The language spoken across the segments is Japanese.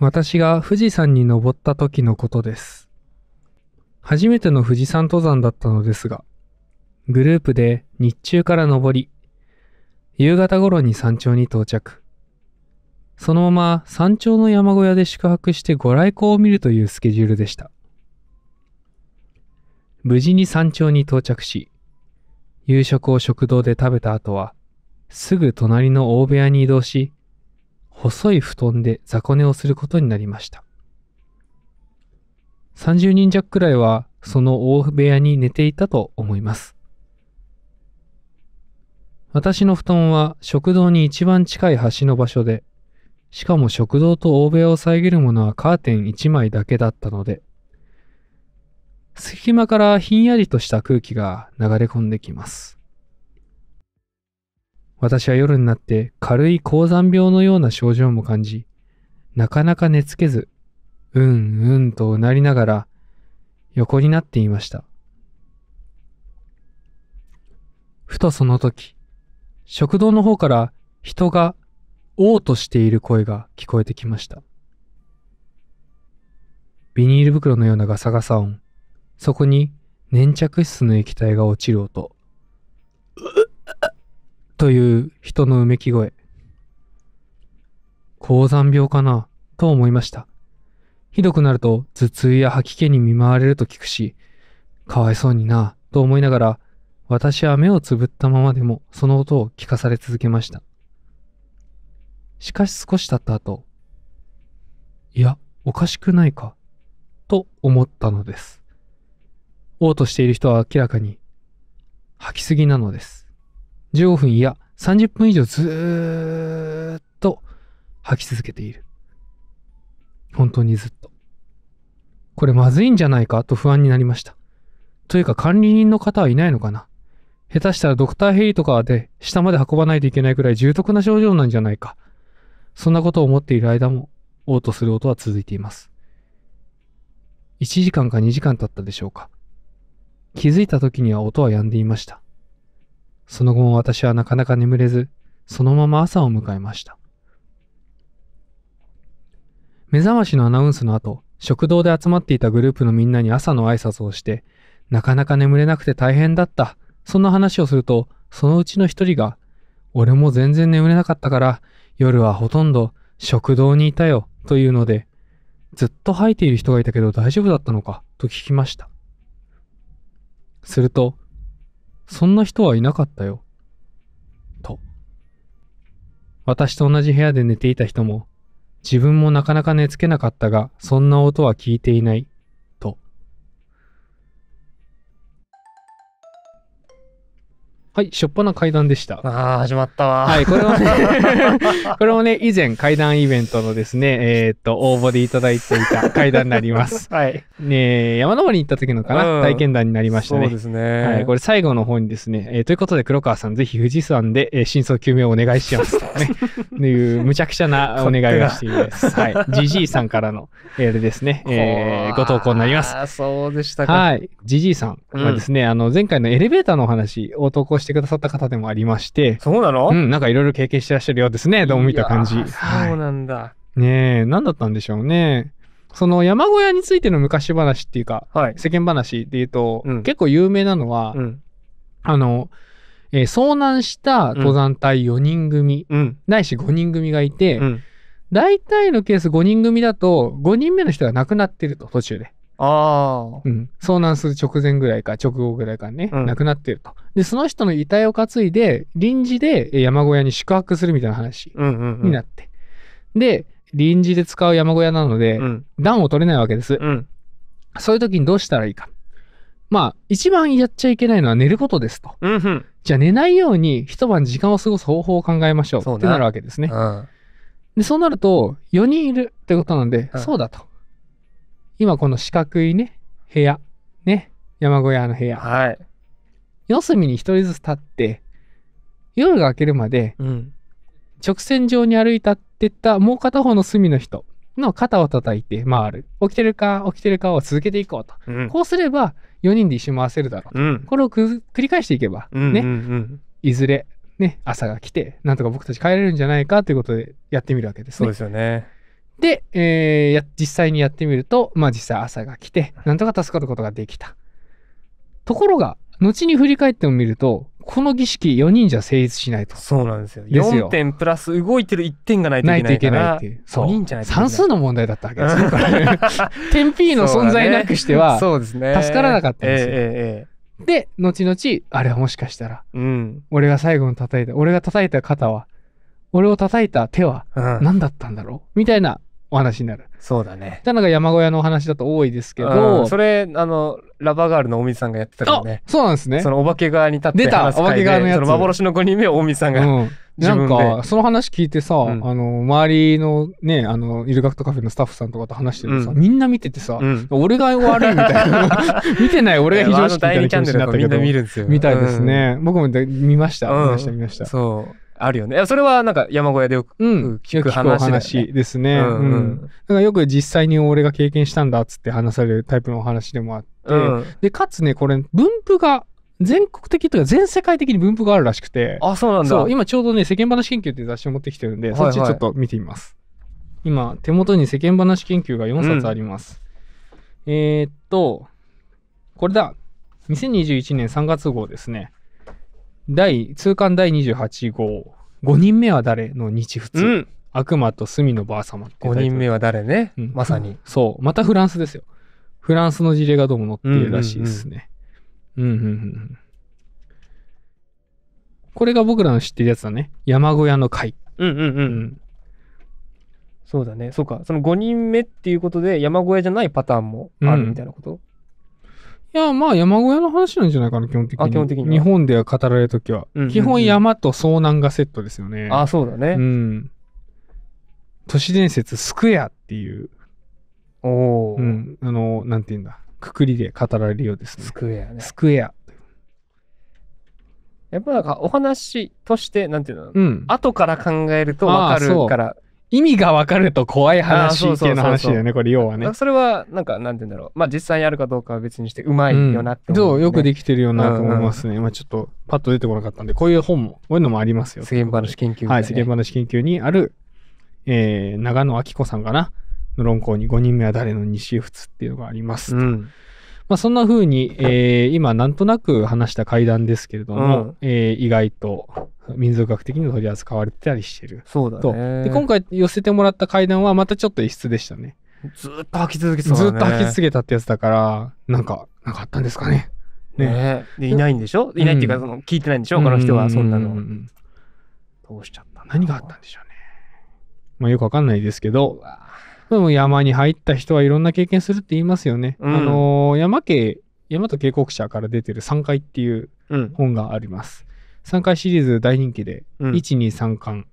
私が富士山に登った時のことです。初めての富士山登山だったのですが、グループで日中から登り、夕方頃に山頂に到着。そのまま山頂の山小屋で宿泊してご来光を見るというスケジュールでした。無事に山頂に到着し、夕食を食堂で食べた後は、すぐ隣の大部屋に移動し、細い布団で雑魚寝をすることになりました。30人弱くらいはその大部屋に寝ていたと思います。私の布団は食堂に一番近い端の場所で、しかも食堂と大部屋を遮るものはカーテン一枚だけだったので、隙間からひんやりとした空気が流れ込んできます。私は夜になって軽い高山病のような症状も感じ、なかなか寝つけず、うんうんとうなりながら横になっていました。ふとその時、食堂の方から人がおうとしている声が聞こえてきました。ビニール袋のようなガサガサ音、そこに粘着質の液体が落ちる音。という人のうめき声。高山病かなと思いました。ひどくなると頭痛や吐き気に見舞われると聞くし、かわいそうになと思いながら、私は目をつぶったままでもその音を聞かされ続けました。しかし少し経った後、いや、おかしくないか、と思ったのです。嘔吐している人は明らかに吐きすぎなのです。15分いや30分以上ずっと吐き続けている。本当にずっと。これまずいんじゃないかと不安になりました。というか管理人の方はいないのかな下手したらドクターヘリとかで下まで運ばないといけないくらい重篤な症状なんじゃないか。そんなことを思っている間も、嘔吐する音は続いています。1時間か2時間経ったでしょうか。気づいた時には音は止んでいました。その後も私はなかなか眠れず、そのまま朝を迎えました。目覚ましのアナウンスの後、食堂で集まっていたグループのみんなに朝の挨拶をして、なかなか眠れなくて大変だった。そんな話をすると、そのうちの一人が、俺も全然眠れなかったから、夜はほとんど食堂にいたよ、というので、ずっと吐いている人がいたけど大丈夫だったのか、と聞きました。すると、そんな人はいなかったよ。と。私と同じ部屋で寝ていた人も、自分もなかなか寝つけなかったが、そんな音は聞いていない、はい、しょっぱな階段でした。ああ、始まったわ。はい、これはね これもね、以前階段イベントのですね、えー、っと、応募でいただいていた階段になります。はい。ね山登りに行った時のかな、うん、体験談になりましたね。そうですね。はい、これ最後の方にですね、えー、ということで黒川さん、ぜひ富士山で、えー、真相究明をお願いしますとね、と いうむちゃくちゃなお願いをしています。はい。ジジイさんからの、えー、ですね、えー、ご投稿になります。あそうでしたか。はい。ジジイさんはですね、うん、あの、前回のエレベーターのお話を投稿してしてくださった方でもありまして。そうなのうん、なんかいろいろ経験してらっしゃるようですね。どうも見た感じ。そうなんだ。はい、ねえ、何だったんでしょうね。その山小屋についての昔話っていうか、はい、世間話で言うと、うん、結構有名なのは、うん、あの、えー、遭難した登山隊4人組、うん、ないし5人組がいて、大体のケース5人組だと5人目の人が亡くなってると途中で。ああ。うん。遭難する直前ぐらいか、直後ぐらいかね、うん、亡くなってると。で、その人の遺体を担いで、臨時で山小屋に宿泊するみたいな話になって。うんうんうん、で、臨時で使う山小屋なので、うん、暖を取れないわけです、うん。そういう時にどうしたらいいか。まあ、一番やっちゃいけないのは寝ることですと。うんうん、じゃあ寝ないように一晩時間を過ごす方法を考えましょうってなるわけですね。うん、で、そうなると、4人いるってことなんで、そうだと。今この四角いね、部屋、ね、山小屋の部屋。はい。四隅に一人ずつ立って、夜が明けるまで、うん、直線上に歩いたってったもう片方の隅の人の肩を叩いて回る。起きてるか、起きてるかを続けていこうと。うん、こうすれば、4人で一に回せるだろうと。うん、これを繰り返していけば、うんうんうん、ね、いずれ、ね、朝が来て、なんとか僕たち帰れるんじゃないかということでやってみるわけですね。そうですよね。で、えー、実際にやってみると、まあ実際朝が来て、なんとか助かることができた。ところが、後に振り返ってもると、この儀式4人じゃ成立しないと。そうなんですよ。すよ4点プラス動いてる1点がないといけないないといけないっていう。そう。人じゃないいない。算数の問題だったわけですよ。点 P の存在なくしては、そうですね。助からなかったんですよ。えー、えーで、後々、あれはもしかしたら、うん、俺が最後に叩いた、俺が叩いた肩は、俺を叩いた手は何だったんだろう、うん、みたいなお話になる。そうだね。たのが山小屋のお話だと多いですけど、それ、あの、ラバーガールの大水さんがやってたからね。そうなんですね。そのお化け側に立って出た、お化け側のやつ。その幻の5人目を大水さんが、うん。なんか、その話聞いてさ、うん、あの、周りのね、あの、イルガクトカフェのスタッフさんとかと話してるさ、うん、みんな見ててさ、うん、俺が悪いみたいな。見てない俺が非常識みたいな気持ちになったけど。みんな見るんですよ。みたいですね。僕も見ました。見ました、見ました。そう。あるよね。それはなんか山小屋でよく聞く話、ね,、話ですね。うんうん、だからよく実際に俺が経験したんだっつって話されるタイプのお話でもあって、うん、で、かつね、これ分布が全国的というか全世界的に分布があるらしくて。あ、そうなんだ。今ちょうどね、世間話研究っていう雑誌を持ってきてるんで、はいはい、そっちちょっと見てみます。今、手元に世間話研究が4冊あります。えー、っと、これだ。2021年3月号ですね。第、通関第28号、5人目は誰の日仏。うん悪魔と隅のばあ様って5人目は誰ね、うん、まさに、うん、そうまたフランスですよフランスの事例がどうも載っているらしいですねうんうんうん、うんうん、これが僕らの知ってるやつだね山小屋の会うんうんうん、うん、そうだねそうかその5人目っていうことで山小屋じゃないパターンもあるみたいなこと、いや、まあ山小屋の話なんじゃないかな、基本的に。基本的に。日本では語られるときは、うんうんうん。基本山と遭難がセットですよね。あ、そうだね。うん。都市伝説、スクエアっていう。おお。うん。あの、なんて言うんだ。くくりで語られるようですね。スクエアね。スクエア。やっぱなんかお話として、なんていうの、うん、後から考えると分かるから、意味が分かると怖い話系の話だよね、これ要はね。それは、なんか、なんて言うんだろう。まあ実際やるかどうかは別にして、うまいよなって思う、ね、うん。よくできてるよなと思いますね。うんうん、まあちょっと、パッと出てこなかったんで、こういう本も、こういうのもありますよ。世間話研究ね、はい、世間話研究にある、えー、長野明子さんかなの論考に5人目は誰の西仏っていうのがあります。うんまあ、そんな風に、えー、今なんとなく話した階段ですけれども、うん、えー、意外と民族学的に取り扱われてたりしてる。そうだね。で今回寄せてもらった階段はまたちょっと異質でしたね。ずっと履き続けてた、ね、ずっと履き続けたってやつだから、なんか、なんかあったんですかね。ねえ。で、いないんでしょ、ういないっていうか、その、聞いてないんでしょこの人は、そんなの。どうしちゃった何があったんでしょうね。まあ、よくわかんないですけど、でも山に入った人はいろんな経験するって言いますよね。うん、あの山家山と渓谷社から出てる3回っていう本があります。うん、3回シリーズ大人気で、うん、123巻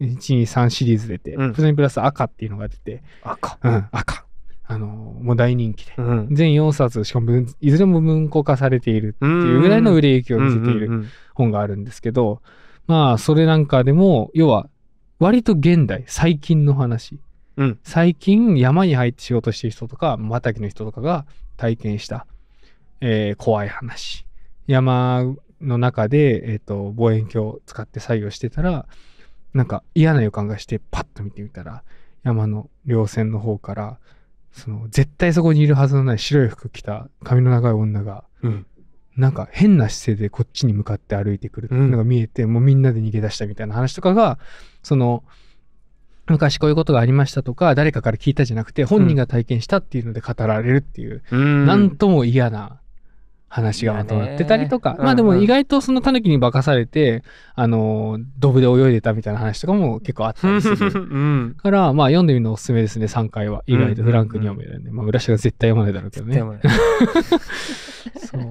123シリーズ出て、うん、プラス赤っていうのが出て赤、うん、赤あのもう大人気で、うん、全4冊しかもいずれも文庫化されているっていうぐらいの売れ行きを見せている本があるんですけど、まあそれなんかでも要は割と現代最近の話うん、最近山に入って仕事してる人とか、畑の人とかが体験した、えー、怖い話。山の中で、えっ、ー、と、望遠鏡を使って作業してたら、なんか嫌な予感がしてパッと見てみたら、山の稜線の方から、その絶対そこにいるはずのない白い服着た髪の長い女が、うん、なんか変な姿勢でこっちに向かって歩いてくるっていうのが見えて、うん、もうみんなで逃げ出したみたいな話とかがその昔こういうことがありましたとか、誰かから聞いたじゃなくて、本人が体験したっていうので語られるっていう、何なんとも嫌な話がまとまってたりとか、まあでも意外とその狸に化かされて、あの、ドブで泳いでたみたいな話とかも結構あったりする。うん、から、まあ読んでみるのおすすめですね、3回は。意外とフランクに読めるんで、まあ社島絶対読まないだろうけどね。そう。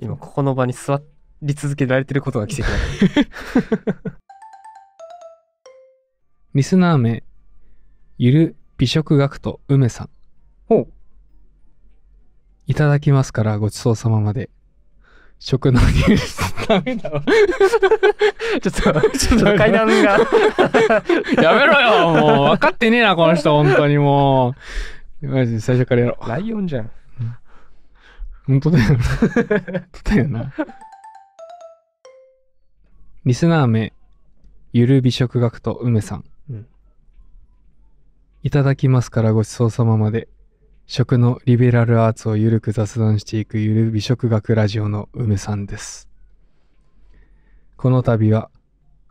今ここの場に座り続けられてることが奇跡だ。リスナー名、ゆる美食学と梅さん。ほう。いただきますからごちそうさままで。食のニュース。ダメだわ。ちょっと、ちょっと階段が。やめろよもう分かってねえな、この人、本当にもう。マジで最初からやろう。ライオンじゃん。本当だよな。本当だよな。リスナー名、ゆる美食学と梅さん。いただきますからごちそうさままで、食のリベラルアーツをゆるく雑談していくゆる美食学ラジオの梅さんです。この度は、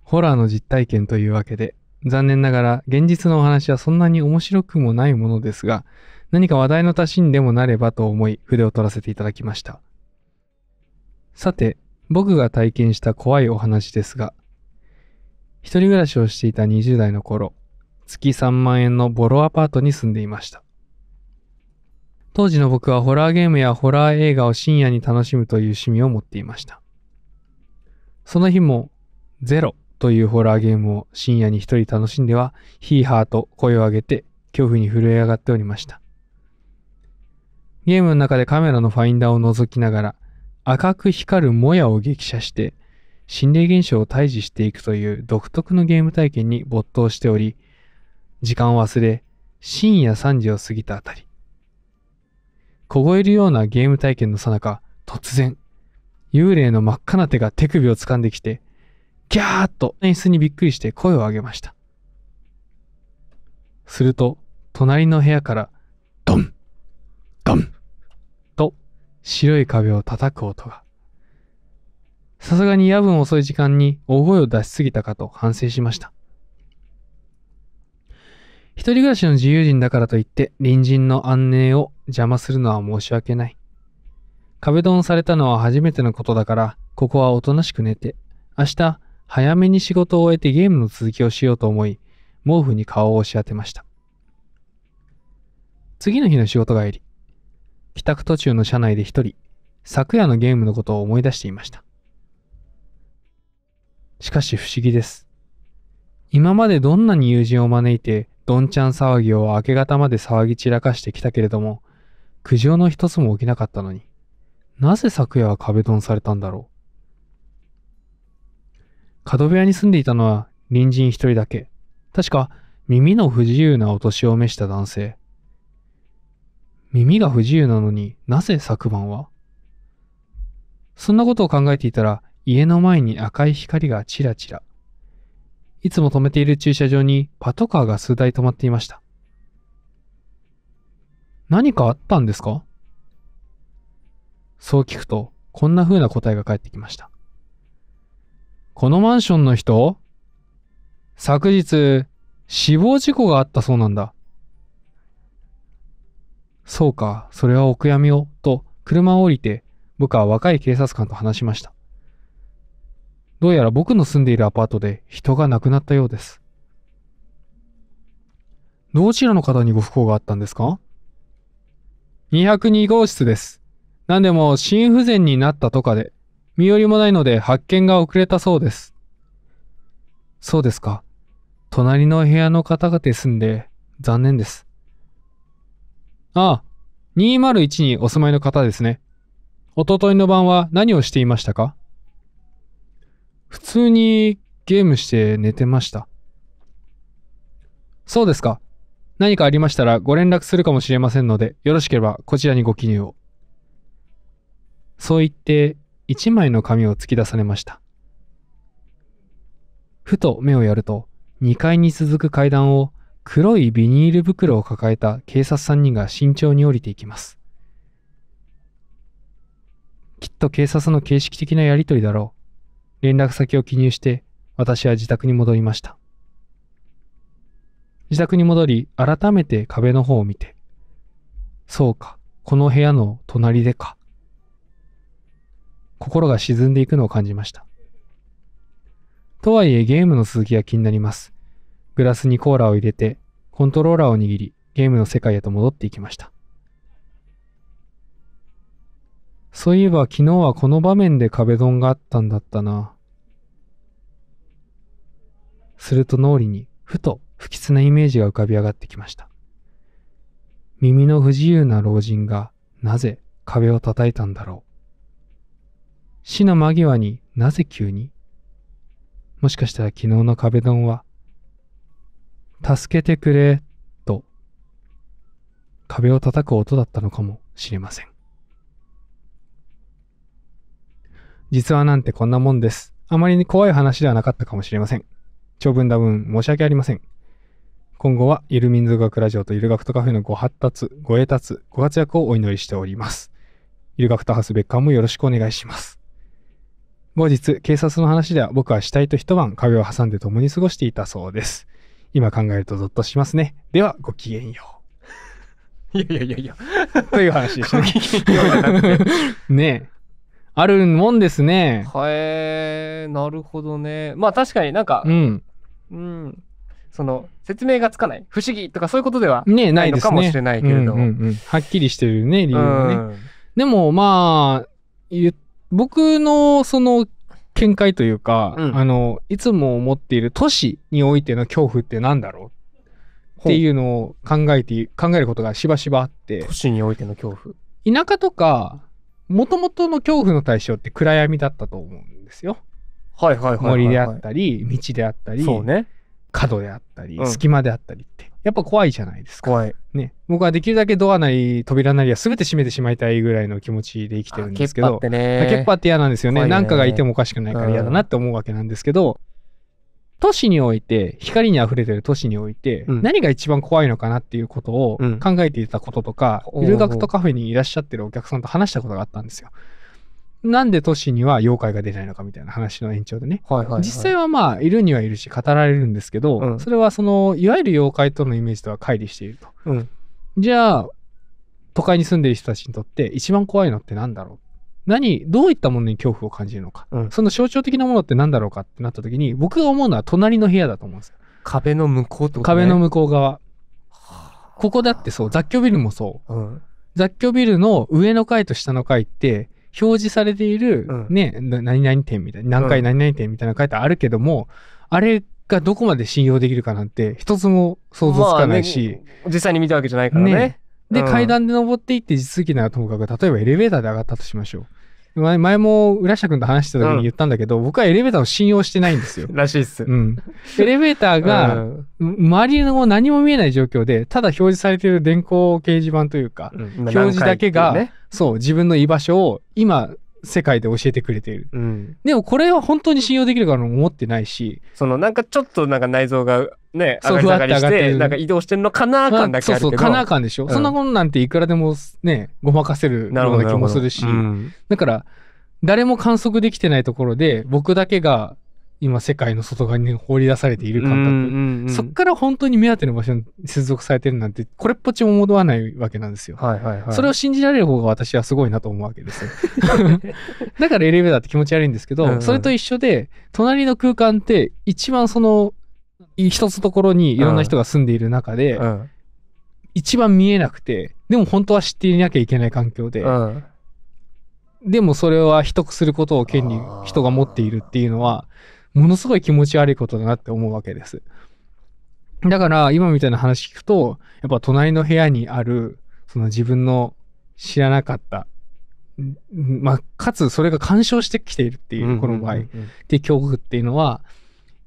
ホラーの実体験というわけで、残念ながら現実のお話はそんなに面白くもないものですが、何か話題の足しにでもなればと思い筆を取らせていただきました。さて、僕が体験した怖いお話ですが、一人暮らしをしていた20代の頃、月3万円のボロアパートに住んでいました。当時の僕はホラーゲームやホラー映画を深夜に楽しむという趣味を持っていました。その日も、ゼロというホラーゲームを深夜に一人楽しんでは、ヒーハーと声を上げて恐怖に震え上がっておりました。ゲームの中でカメラのファインダーを覗きながら、赤く光るモヤを激写して、心霊現象を退治していくという独特のゲーム体験に没頭しており、時間を忘れ、深夜3時を過ぎたあたり、凍えるようなゲーム体験のさなか、突然、幽霊の真っ赤な手が手首を掴んできて、ギャーッと演出にびっくりして声を上げました。すると、隣の部屋から、ドンドンと、白い壁を叩く音が。さすがに夜分遅い時間に大声を出しすぎたかと反省しました。一人暮らしの自由人だからといって、隣人の安寧を邪魔するのは申し訳ない。壁ドンされたのは初めてのことだから、ここはおとなしく寝て、明日、早めに仕事を終えてゲームの続きをしようと思い、毛布に顔を押し当てました。次の日の仕事帰り、帰宅途中の車内で一人、昨夜のゲームのことを思い出していました。しかし不思議です。今までどんなに友人を招いてどんちゃん騒ぎを明け方まで騒ぎ散らかしてきたけれども、苦情の一つも起きなかったのに、なぜ昨夜は壁ドンされたんだろう。角部屋に住んでいたのは隣人一人だけ。確か耳の不自由なお年を召した男性。耳が不自由なのになぜ昨晩はそんなことを考えていたら家の前に赤い光がちらちら。いつも止めている駐車場にパトカーが数台止まっていました。何かあったんですかそう聞くと、こんな風な答えが返ってきました。このマンションの人昨日、死亡事故があったそうなんだ。そうか、それはお悔やみを、と車を降りて、僕は若い警察官と話しました。どうやら僕の住んでいるアパートで人が亡くなったようです。どちらの方にご不幸があったんですか ?202 号室です。何でも心不全になったとかで、身寄りもないので発見が遅れたそうです。そうですか。隣の部屋の方々住んで残念です。ああ、201にお住まいの方ですね。おとといの晩は何をしていましたか普通にゲームして寝てました。そうですか。何かありましたらご連絡するかもしれませんので、よろしければこちらにご記入を。そう言って、一枚の紙を突き出されました。ふと目をやると、二階に続く階段を黒いビニール袋を抱えた警察三人が慎重に降りていきます。きっと警察の形式的なやりとりだろう。連絡先を記入して、私は自宅に戻りました。自宅に戻り、改めて壁の方を見て、そうか、この部屋の隣でか。心が沈んでいくのを感じました。とはいえゲームの続きが気になります。グラスにコーラを入れて、コントローラーを握り、ゲームの世界へと戻っていきました。そういえば昨日はこの場面で壁ドンがあったんだったな。すると脳裏にふと不吉なイメージが浮かび上がってきました。耳の不自由な老人がなぜ壁を叩いたんだろう。死の間際になぜ急にもしかしたら昨日の壁ドンは、助けてくれ、と、壁を叩く音だったのかもしれません。実はなんてこんなもんです。あまりに怖い話ではなかったかもしれません。長文多分申し訳ありません。今後はゆる民族学ラジオとゆる学徒カフェのご発達、ご栄達、ご活躍をお祈りしております。ゆる学徒ハウス別館もよろしくお願いします。後日、警察の話では僕は死体と一晩壁を挟んで共に過ごしていたそうです。今考えるとゾッとしますね。では、ごきげんよう。いやいやいやいや。という話でしたね。ねえ。あるもんですね。はえー、なるほどね。まあ確かになんか、うん、うん、その説明がつかない不思議とかそういうことではないのかもしれないけれども、ねうんうん、はっきりしてるね理由はね、うん、でもまあ僕のその見解というか、うん、あのいつも思っている都市においての恐怖って何だろうっていうのを考えて考えることがしばしばあって都市においての恐怖田舎とかもともとの恐怖の対象って暗闇だったと思うんですよ。はいはいはい、はい、森であったり、道であったり、そうね。角であったり、隙間であったりって。やっぱ怖いじゃないですか。怖い。ね。僕はできるだけドアなり、扉なりは全て閉めてしまいたいぐらいの気持ちで生きてるんですけど。ケッパってね。って嫌なんですよね。何、ね、かがいてもおかしくないから嫌だなって思うわけなんですけど、都市において、光に溢れてる都市において、うん何が一番怖いのかなっていうことを考えていたこととか、留うゆる学とカフェにいらっしゃってるお客さんと話したことがあったんですよ。なんで都市には妖怪が出ないのかみたいな話の延長でね。はいはい、はい。実際は、まあ、いるにはいるし、語られるんですけど、うんそれはその、いわゆる妖怪とのイメージとは乖離していると。うん、じゃあ、都会に住んでる人たちにとって一番怖いのって何だろう何、どういったものに恐怖を感じるのか、うん、その象徴的なものって何だろうかってなった時に、僕が思うのは隣の部屋だと思うんですよ。壁の向こうと、ね、壁の向こう側。ここだってそう、雑居ビルもそう。うん、雑居ビルの上の階と下の階って、表示されているね、うん、何々店みたいな、何階何々店みたいな書いてあるけども、うん、あれがどこまで信用できるかなんて、一つも想像つかないし、ね、実際に見たわけじゃないからね。ねで、階段で登っていって実績ならともかく、例えばエレベーターで上がったとしましょう。前前も浦下君と話してた時に言ったんだけど、うん、僕はエレベーターを信用してないんですよ。らしいっす。うん。エレベーターが、周りの何も見えない状況で、ただ表示されてる電光掲示板というか、うん、表示だけが、ね、そう、自分の居場所を今、世界で教えてくれている、うん、でもこれは本当に信用できるか思ってないしそのなんかちょっとなんか内臓がね上がり下がりしてなんか移動してんのかな感だけあるけど、まあ、そうそうかな感でしょ、うん、そんなもんなんていくらでもねごまかせるような気もするし、うん、だから誰も観測できてないところで僕だけが今世界の外側に放り出されている感覚、うんうん、そっから本当に目当ての場所に接続されてるなんてこれっぽっちも戻らないわけなんですよ、はいはいはい、それを信じられる方が私はすごいなと思うわけです だからエレベーターって気持ち悪いんですけど、うんうん、それと一緒で隣の空間って一番その一つところにいろんな人が住んでいる中で、うん、一番見えなくてでも本当は知っていなきゃいけない環境で、うん、でもそれは秘匿することを権利人が持っているっていうのはものすごい気持ち悪いことだなって思うわけです。だから今みたいな話聞くと、やっぱ隣の部屋にある、その自分の知らなかった、まあ、かつそれが干渉してきているっていう、この場合、っていう恐怖っていうのは、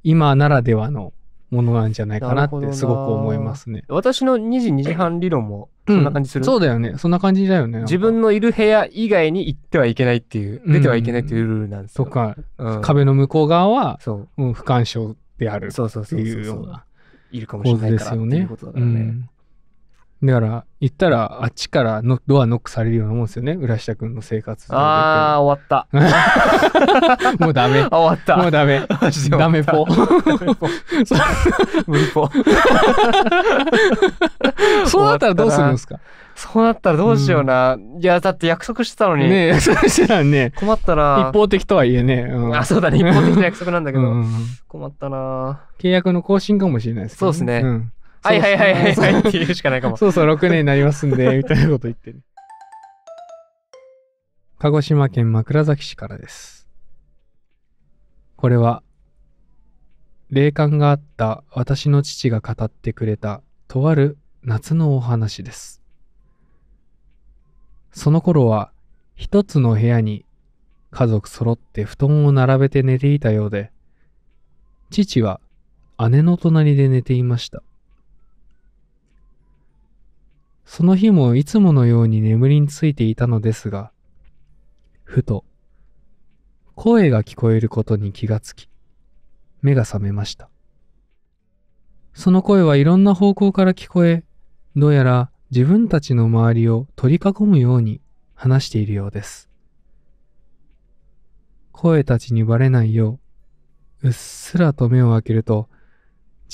今ならではのものなんじゃないかなってすごく思いますね。私の2時2時半理論もそんな感じする、うん、そうだよね。そんな感じだよね。自分のいる部屋以外に行ってはいけないっていう、出てはいけないっていうルールなんですよ。とか、うん、壁の向こう側はそう、うん、不干渉であるっていうようない構うですよね。だから、行ったら、あっちからのドアノックされるようなもんですよね。浦下君の生活。ああ、終わった。もうダメ。終わった。もうダメ。ダメポ。無理ポ。そうなったらどうするんですかそうなったらどうしような。いや、だって約束してたのに。ね約束してたね。困ったら。一方的とはいえね。あ、そうだね。一方的な約束なんだけど。困ったな。契約の更新かもしれないですね。そうですね。はいはいはいはいはいって言うしかないかも。そうそう、6年になりますんで、みたいなこと言ってる、ね。鹿児島県枕崎市からです。これは、霊感があった私の父が語ってくれたとある夏のお話です。その頃は一つの部屋に家族揃って布団を並べて寝ていたようで、父は姉の隣で寝ていました。その日もいつものように眠りについていたのですが、ふと、声が聞こえることに気がつき、目が覚めました。その声はいろんな方向から聞こえ、どうやら自分たちの周りを取り囲むように話しているようです。声たちにバレないよう、うっすらと目を開けると、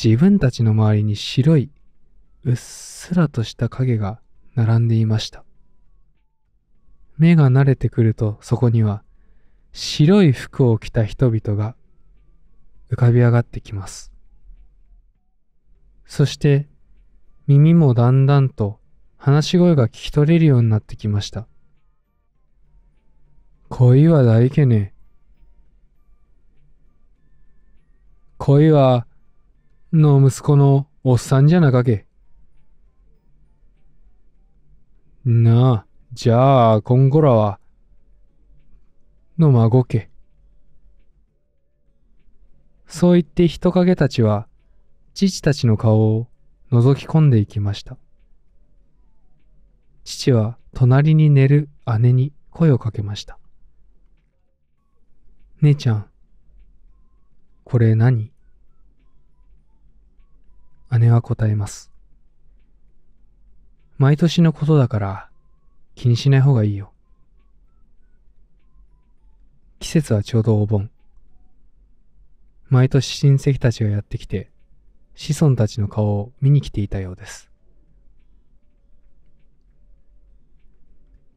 自分たちの周りに白いうっすらとした影が並んでいました。目が慣れてくるとそこには白い服を着た人々が浮かび上がってきます。そして耳もだんだんと話し声が聞き取れるようになってきました。恋は大けね恋は、の息子のおっさんじゃなかけ。なあ、じゃあ、今後らは、の孫家。そう言って人影たちは、父たちの顔を覗き込んでいきました。父は隣に寝る姉に声をかけました。姉ちゃん、これ何姉は答えます。毎年のことだから気にしない方がいいよ。季節はちょうどお盆。毎年親戚たちがやってきて、子孫たちの顔を見に来ていたようです。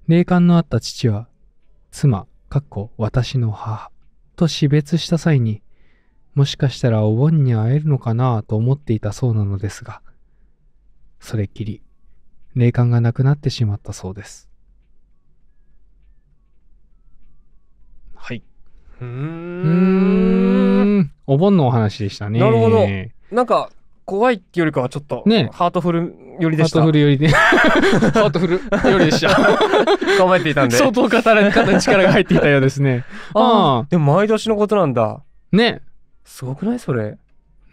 霊感のあった父は、妻、かっこ私の母と死別した際に、もしかしたらお盆に会えるのかなと思っていたそうなのですが、それっきり霊感がなくなってしまったそうです。はい。うん。お盆のお話でしたね。なるほど。なんか、怖いってよりかはちょっと、ね、ハートフル寄りでした。ハートフル寄りで。ハートフル寄りでした。頑張っていたんで。相当語ら方に力が入っていたようですね。ああ。でも毎年のことなんだ。ね。すごくないそれ。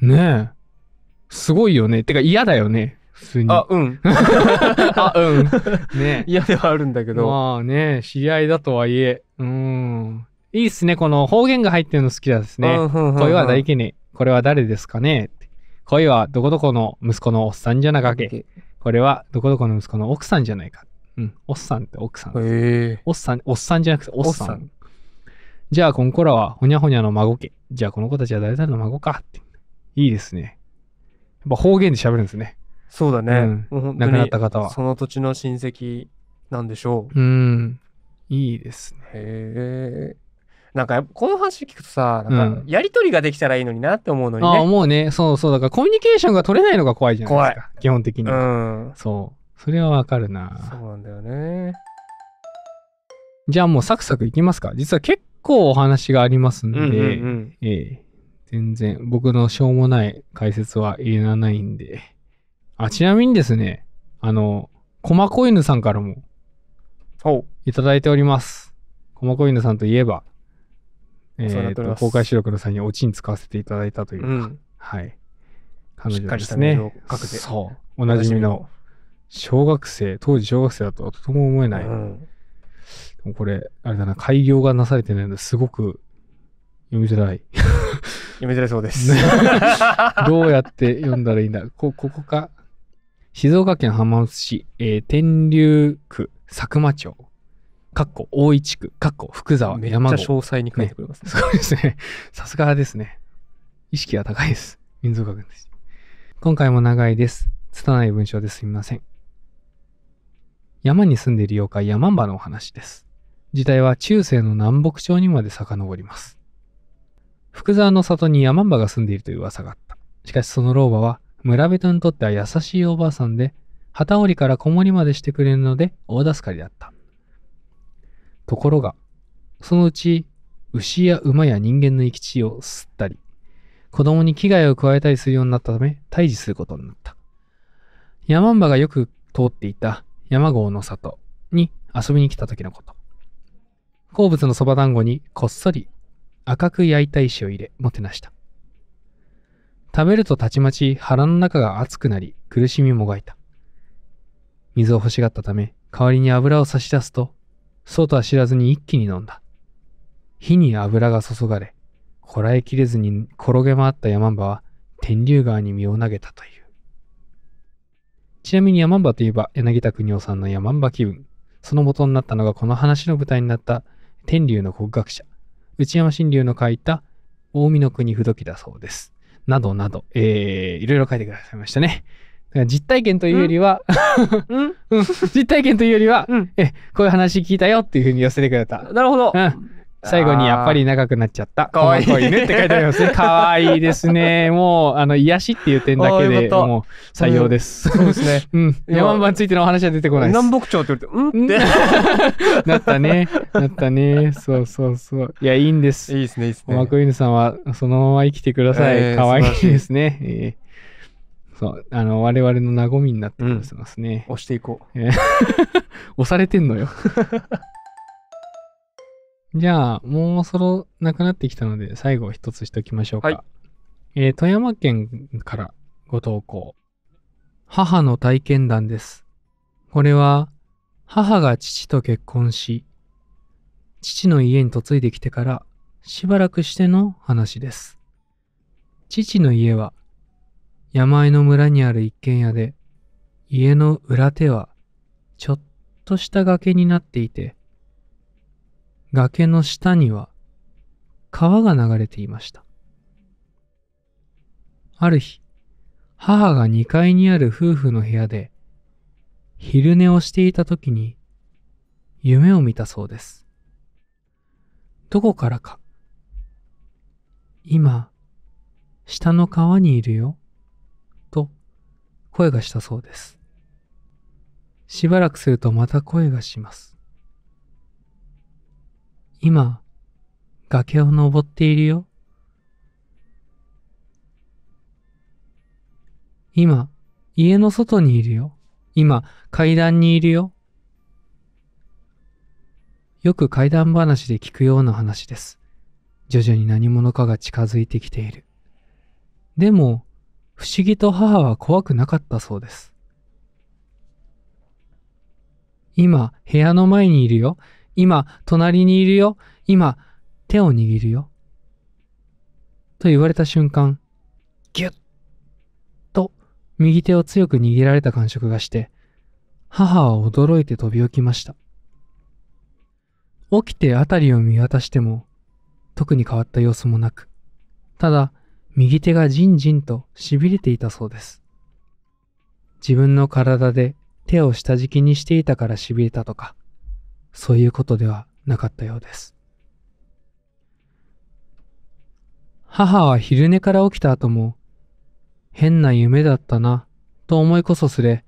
ねえ。すごいよね。てか嫌だよね。普通に。あ、うん。あ、うん。ね 嫌ではあるんだけど。まあね、知り合いだとはいえ。うん。いいっすね。この方言が入ってるの好きですね。恋は大気に。これは誰ですかね恋はどこどこの息子のおっさんじゃなかけ。これはどこどこの息子の奥さんじゃないか。うん。おっさんって奥さん。へおっさん、おっさんじゃなくておっさん。じゃあ、こんこらはほにゃほにゃの孫家。じゃあ、この子たちは誰々の孫か。いいですね。やっぱ方言で喋るんですね。そうだね。うん、もう本当に亡くなった方は。その土地の親戚なんでしょう。うん。いいですね。へえ。なんかこの話聞くとさ、なんかやり取りができたらいいのになって思うのにね。うん、あ思うね。そうそう。だからコミュニケーションが取れないのが怖いじゃないですか。基本的に。うん。そう。それはわかるな。そうなんだよね。じゃあもうサクサクいきますか。実は結構お話がありますんで、うんうんうん、ええ、全然僕のしょうもない解説は入れないんで。あ、ちなみにですね、あの、駒子犬さんからも、いただいております。駒子犬さんといえば、えーと、公開収録の際にオチに使わせていただいたというか、うん、はい。彼女ですね。そう。おなじみの、小学生、当時小学生だとはとても思えない。うん、これ、あれだな、開業がなされてないのですごく読みづらい。読みづらいそうです。どうやって読んだらいいんだこここか静岡県浜松市、えー、天竜区佐久間町、かっこ大井地区、かっこ福沢、めっちゃ詳細に書いてくれますね。ねすごいですね。さすがですね。意識が高いです。民族学です。今回も長いです。拙い文章ですみません。山に住んでいる妖怪、ヤマンバのお話です。時代は中世の南北朝にまで遡ります。福沢の里にヤマンバが住んでいるという噂があった。しかしその老婆は村人にとっては優しいおばあさんで、旗織りから子守までしてくれるので大助かりだった。ところが、そのうち牛や馬や人間の生き地を吸ったり、子供に危害を加えたりするようになったため退治することになった。山んばがよく通っていた山郷の里に遊びに来た時のこと。好物のそば団子にこっそり赤く焼いた石を入れ、もてなした。食べるとたちまち腹の中が熱くなり苦しみもがいた。水を欲しがったため、代わりに油を差し出すと、そうとは知らずに一気に飲んだ。火に油が注がれ、こらえきれずに転げ回った山ばは天竜川に身を投げたという。ちなみに山ばといえば柳田邦夫さんの山ば気分。その元になったのがこの話の舞台になった天竜の国学者、内山新竜の書いた近江の国不時だそうです。などなど、えー、いろいろ書いてくださいましたね。実体験というよりは、うんん、実体験というよりは、うん、え、こういう話聞いたよっていうふうに寄せてくれた。なるほど。うん最後にやっぱり長くなっちゃった。かわいい。犬って書いてありますね。かわいいですね。もう、あの、癒しっていう点だけで、もう採用です。そうですね。うん。山場についてのお話は出てこないです。南北朝って言われて、うんって なったね。なったね。そうそうそう。いや、いいんです。いいですね、いいですね。マクイヌさんは、そのまま生きてください。かわいいですね。えーそう、あの、我々の和みになってますね。押していこう。押されてんのよ。じゃあ、もうそろなくなってきたので、最後一つしておきましょうか。はい、えー、富山県からご投稿。母の体験談です。これは、母が父と結婚し、父の家に嫁いできてからしばらくしての話です。父の家は、山あいの村にある一軒家で、家の裏手は、ちょっとした崖になっていて、崖の下には川が流れていました。ある日、母が2階にある夫婦の部屋で昼寝をしていた時に夢を見たそうです。どこからか。今、下の川にいるよ。と声がしたそうです。しばらくするとまた声がします。今、崖を登っているよ。今、家の外にいるよ。今、階段にいるよ。よく怪談話で聞くような話です。徐々に何者かが近づいてきている。でも、不思議と母は怖くなかったそうです。今、部屋の前にいるよ。今、隣にいるよ。今、手を握るよ。と言われた瞬間、ぎゅっと右手を強く握られた感触がして、母は驚いて飛び起きました。起きて辺りを見渡しても、特に変わった様子もなく、ただ、右手がじんじんと痺れていたそうです。自分の体で手を下敷きにしていたから痺れたとか、そういうことではなかったようです。母は昼寝から起きた後も、変な夢だったな、と思いこそすれ、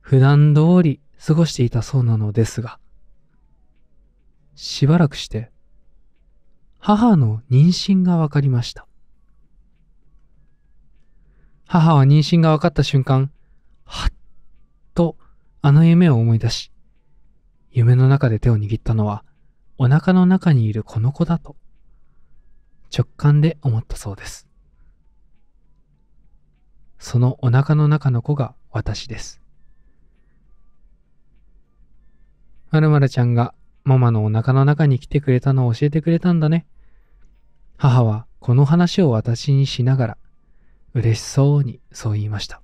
普段通り過ごしていたそうなのですが、しばらくして、母の妊娠が分かりました。母は妊娠が分かった瞬間、はっとあの夢を思い出し、夢の中で手を握ったのは、お腹の中にいるこの子だと、直感で思ったそうです。そのお腹の中の子が私です。まるまるちゃんがママのお腹の中に来てくれたのを教えてくれたんだね。母はこの話を私にしながら、嬉しそうにそう言いました。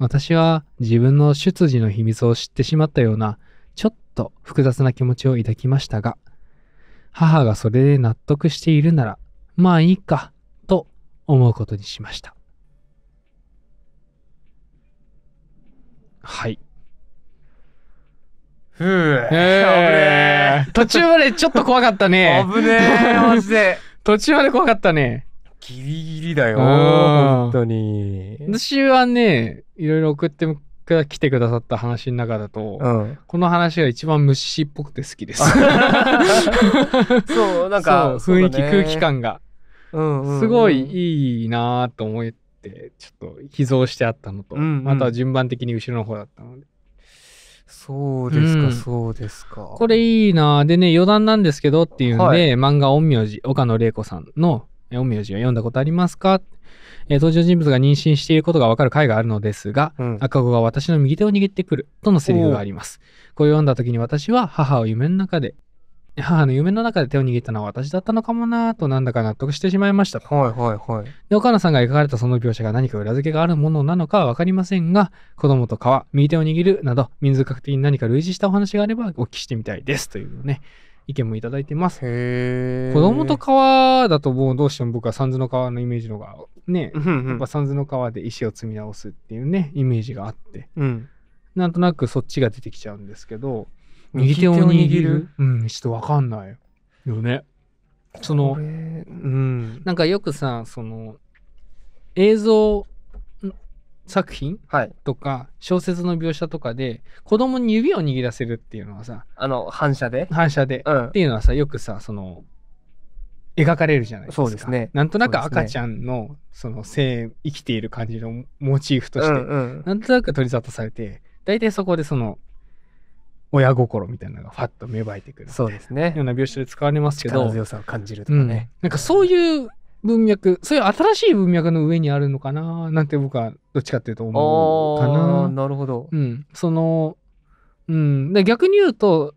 私は自分の出自の秘密を知ってしまったような、ちょっと複雑な気持ちを抱きましたが、母がそれで納得しているなら、まあいいか、と思うことにしました。はい。ふぅ。えー、途中までちょっと怖かったね。危ねえ、マジで。途中まで怖かったね。ギリギリだよ、本当に。私はね、いろいろ送ってが来てくださった話の中だと、うん、この話が一番虫っぽくて好きです。そう、なんか、雰囲気、ね、空気感が、すごいいいなと思って、ちょっと秘蔵してあったのと、うんうん、あとは順番的に後ろの方だったので。そうですか、うん、そうですか。これいいなでね、余談なんですけどっていうんで、はい、漫画陰陽師、岡野玲子さんの、陰陽師を読んだことありますか、えー、登場人物が妊娠していることがわかる回があるのですが、うん、赤子が私の右手を握ってくるとのセリフがあります。これを読んだ時に私は母を夢の中で母の夢の中で手を握ったのは私だったのかもなぁとなんだか納得してしまいましたと。はいはいはい。で、岡野さんが描かれたその描写が何か裏付けがあるものなのかは分かりませんが、子供と川、右手を握るなど、民族学的に何か類似したお話があればお聞きしてみたいですというね、意見もいただいてます。子供と川だともうどうしても僕は三途の川のイメージのがね、うんうん、やっぱ三途の川で石を積み直すっていうねイメージがあって、うん、なんとなくそっちが出てきちゃうんですけど右手を握るうんちょっと分かんないよね。その、うん、なんかよくさその映像作品とか小説の描写とかで子供に指を握らせるっていうのはさあの反射で反射で、うん、っていうのはさよくさその描かれるじゃないですかそうです、ね、なんとなく赤ちゃんのその生生きている感じのモチーフとして、うんうん、なんとなく取り沙汰されて大体そこでその親心みたいなのがファッと芽生えてくるそうですねような描写で使われますけど強さを感じるとかね、うん、なんかそういう文脈、そういう新しい文脈の上にあるのかななんて僕はどっちかっていうと思うかな。なるほど。うん。その、うん。で逆に言うと、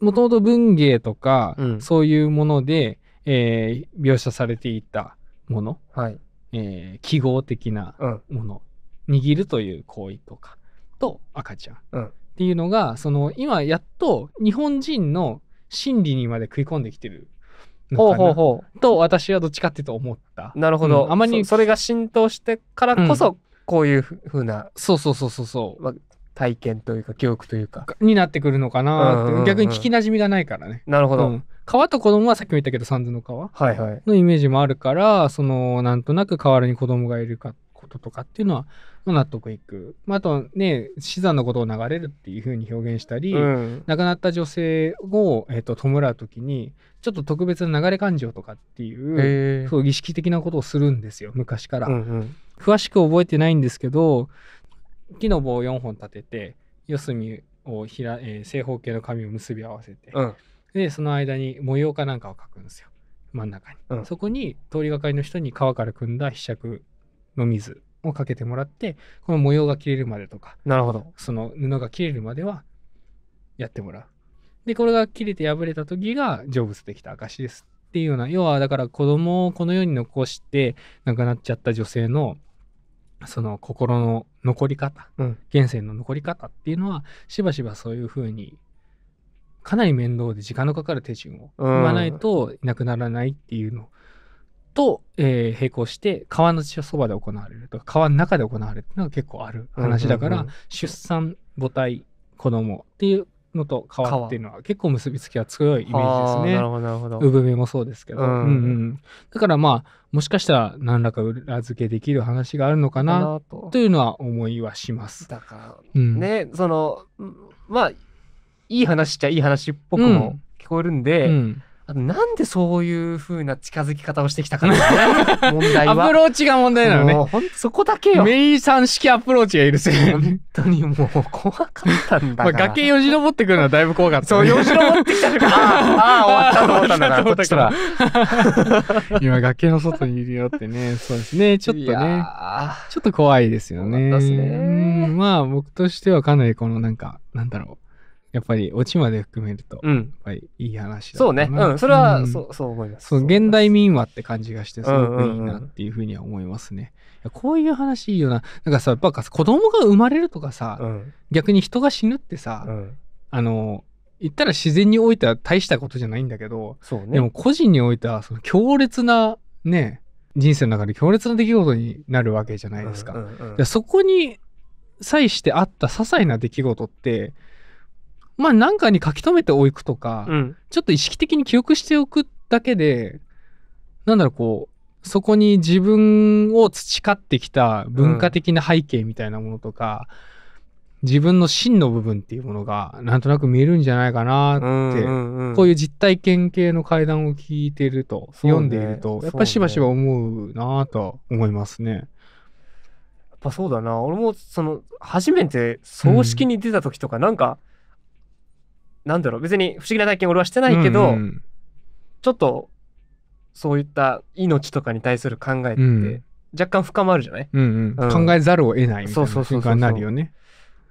もともと文芸とか、うん、そういうもので、えー、描写されていたもの、はいえー、記号的なもの、うん、握るという行為とかと赤ちゃん、うん、っていうのがその今やっと日本人の心理にまで食い込んできてるほうほうほう。と、私はどっちかっていうと思った。なるほど。うん、あまりそれが浸透してからこそ、こういうふうな、ん、そうそうそうそうそう。体験というか、記憶というか。になってくるのかな、うんうん、逆に聞きなじみがないからね。なるほど。うん、川と子供はさっきも言ったけど、三途の川、はいはい、のイメージもあるから、その、なんとなく河原に子供がいるかこととかっていうのは、納得いく。まあ、あとね、死産のことを流れるっていうふうに表現したり、うん、亡くなった女性を、えーと、弔う時に、ちょっと特別な流れ感情とかっていう、そう儀式的なことをするんですよ、昔から。うんうん、詳しく覚えてないんですけど、木の棒を4本立てて、四隅をひら、えー、正方形の紙を結び合わせて、うん、で、その間に模様かなんかを描くんですよ。真ん中に、うん、そこに通りがかりの人に川から汲んだ柄杓の水をかけてもらってこの模様が切れるまでとかなるほどその布が切れるまではやってもらうでこれが切れて破れた時が成仏できた証ですっていうような要はだから子供をこの世に残して亡くなっちゃった女性のその心の残り方、うん、現世の残り方っていうのはしばしばそういうふうにかなり面倒で時間のかかる手順を踏まないといなくならないっていうのと、えー、並行して川のそばで行われるとか川の中で行われるっていうのが結構ある話だから、うんうんうん、出産母体子供っていうのと川っていうのは結構結びつきが強いイメージですね。なるほどなるほど産めもそうですけど、うんうん、だからまあもしかしたら何らか裏付けできる話があるのかなというのは思いはします。だから、うん、ねそのまあいい話っちゃいい話っぽくも聞こえるんで。うんうんなんでそういう風な近づき方をしてきたかな 問題は。アプローチが問題なのね。もうそこだけよ。メイさん式アプローチがいるせい。本当にもう怖かったんだから。まあ、崖よじ登ってくるのはだいぶ怖かった、ね、そう、よじ登ってきたから、ああ、終わったと思ったんだな、ら、こっちら。今、崖の外にいるよってね。そうですね。ちょっとね。ちょっと怖いですよね。ねまあ、僕としてはかなりこのなんか、なんだろう。やっぱりオチまで含めると、やっぱりいい話だそうね。うん、それは、うん、そう、そう思います。そう、現代民話って感じがして、すごくいいなっていうふうには思いますね。こういう話いいよな。なんかさ、やっぱ子供が生まれるとかさ、うん、逆に人が死ぬってさ、あの、言ったら自然においては大したことじゃないんだけど、ね、でも個人においては、その強烈な、ね、人生の中で強烈な出来事になるわけじゃないですか。そこに際してあった些細な出来事って、まあなんかに書き留めておくとか、うん、ちょっと意識的に記憶しておくだけで、なんだろう、こう、そこに自分を培ってきた文化的な背景みたいなものとか、うん、自分の真の部分っていうものがなんとなく見えるんじゃないかなって、うんうんうん、こういう実体験系の会談を聞いてると、ね、読んでいると、やっぱしばしば思うなと思いますね。やっぱそうだな俺もその初めて葬式に出た時とか、うん、なんかなんだろう、別に不思議な体験俺はしてないけど、うんうん、ちょっと、そういった命とかに対する考えって、若干深まるじゃない、うんうん、考えざるを得ないみたいな瞬間になるよね。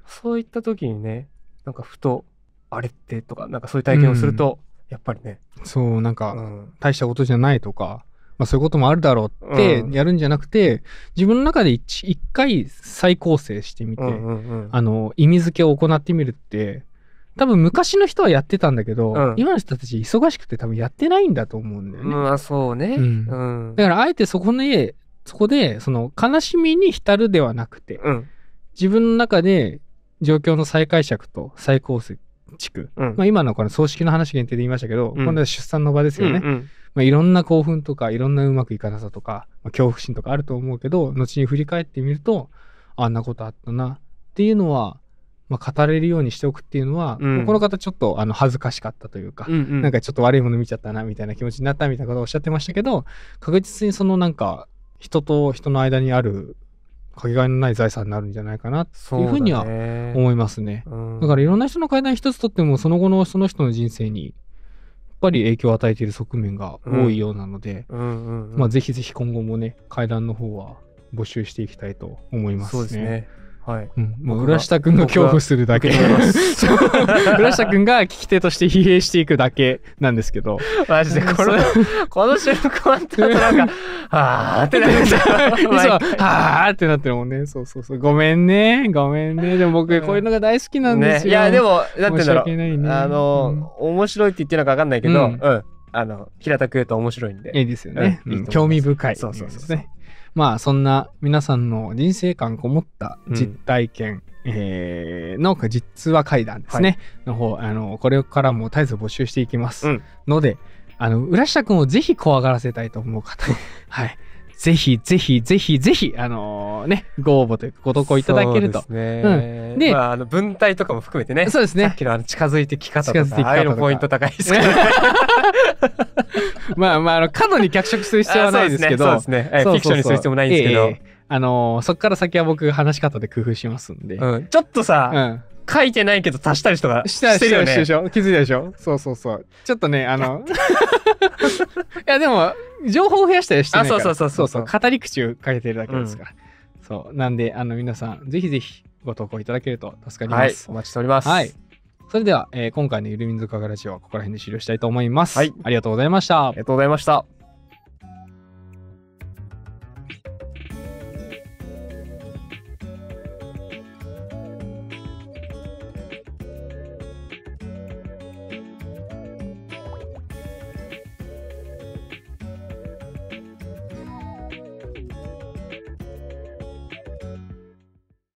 そういった時にね、なんかふと、あれってとか、なんかそういう体験をすると、やっぱりね。そう、なんか、大したことじゃないとか、まあ、そういうこともあるだろうってやるんじゃなくて、うん、自分の中で一回再構成してみて、うんうんうん、あの意味付けを行ってみるって多分昔の人はやってたんだけど、うん、今の人たち忙しくて多分やってないんだと思うんだよね。まあそうね。うん。うん、だからあえてそこで、そこで、その悲しみに浸るではなくて、うん、自分の中で状況の再解釈と再構築、まあ今のこの葬式の話限定で言いましたけど、今度は出産の場ですよね。うんうんまあ、いろんな興奮とかいろんなうまくいかなさとか、まあ、恐怖心とかあると思うけど後に振り返ってみるとあんなことあったなっていうのはまあ、語れるようにしておくっていうのは、うん、この方ちょっとあの恥ずかしかったというか、うんうん、なんかちょっと悪いもの見ちゃったなみたいな気持ちになったみたいなことをおっしゃってましたけど確実にそのなんか人と人の間にあるかけがえのない財産になるんじゃないかなっていうふうには思いますね。だねうん、だからいろんな人の階段一つとってもその後のその人の人生にやっぱり影響を与えている側面が多いようなので、まあ、ぜひぜひ今後もね階段の方は募集していきたいと思いますね。そうですねはい。うん、もう浦下君が恐怖するだけ。浦下君が聞き手として疲弊していくだけなんですけど。マジで、この、この瞬間ってなんか、はーってなってた。はーってなってるもんね。そうそうそう。ごめんね。ごめんね。でも僕、こういうのが大好きなんですよ。いや、でも、だってだろ、あの、面白いって言ってるのかわかんないけど、うん、あの、平たく言うと面白いんで。いいですよね。興味深い。そうそうそう。ね。まあそんな皆さんの人生観こもった実体験、うん、えー、の実話会談ですね、はい、の方あのこれからも絶えず募集していきます、うん、のであの浦下君をぜひ怖がらせたいと思う方 はいぜひぜひぜひぜひ、あのー、ね、ご応募というかご投稿いただけると。そうですね。うん、で、まあ、あの文体とかも含めてね。そうですね。さっきのあの近づいてき方とか、近づいてき方とかああいうのポイント高いですけど、まあまあ、あの、過度に脚色する必要はないですけど。そうですね。フィクションにする必要もないんですけど。えーあのー、そこから先は僕話し方で工夫しますんで、うん、ちょっとさ、うん、書いてないけど足したりとかしてるよね。気づいたでしょそうそうそう。ちょっとね、あの、いやでも、情報を増やしたりしてないから。あ、そうそうそうそう語り口をかけてるだけですから。うん、そう。なんで、あの、皆さん、ぜひぜひご投稿いただけると助かります。はい、お待ちしております。はい。それでは、えー、今回のゆるみんずかがラジオはここら辺で終了したいと思います。はい。ありがとうございました。ありがとうございました。